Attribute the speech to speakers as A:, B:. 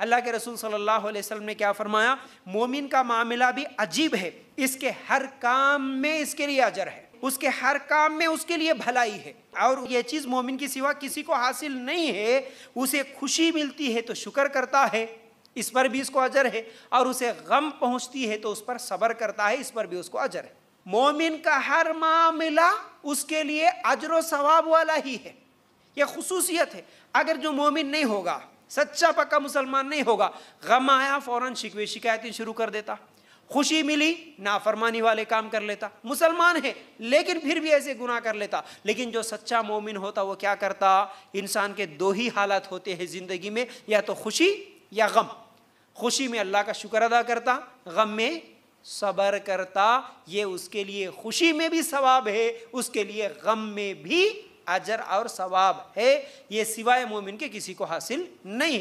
A: अल्लाह के रसूल सल्लल्लाहु अलैहि वसल्लम ने क्या फरमाया मोमिन का मामला भी अजीब है इसके हर काम में इसके लिए अजर है उसके हर काम में उसके लिए भलाई है और यह चीज़ मोमिन के सिवा किसी को हासिल नहीं है उसे खुशी मिलती है तो शुक्र करता है इस पर भी इसको अजर है और उसे गम पहुंचती है तो उस पर सबर करता है इस पर भी उसको अजर है मोमिन का हर मामला उसके लिए अजर व सवाब वाला ही है यह खसूसियत है अगर जो मोमिन नहीं होगा सच्चा पक्का मुसलमान नहीं होगा गम आया फौरन शिकवे शिकायतें शुरू कर देता खुशी मिली नाफरमानी वाले काम कर लेता मुसलमान है लेकिन फिर भी ऐसे गुनाह कर लेता लेकिन जो सच्चा मोमिन होता वो क्या करता इंसान के दो ही हालात होते हैं ज़िंदगी में या तो खुशी या गम खुशी में अल्लाह का शुक्र अदा करता गम में सबर करता ये उसके लिए खुशी में भी सवाब है उसके लिए गम में भी अजर और सवाब है ये सिवाय मोमिन के किसी को हासिल नहीं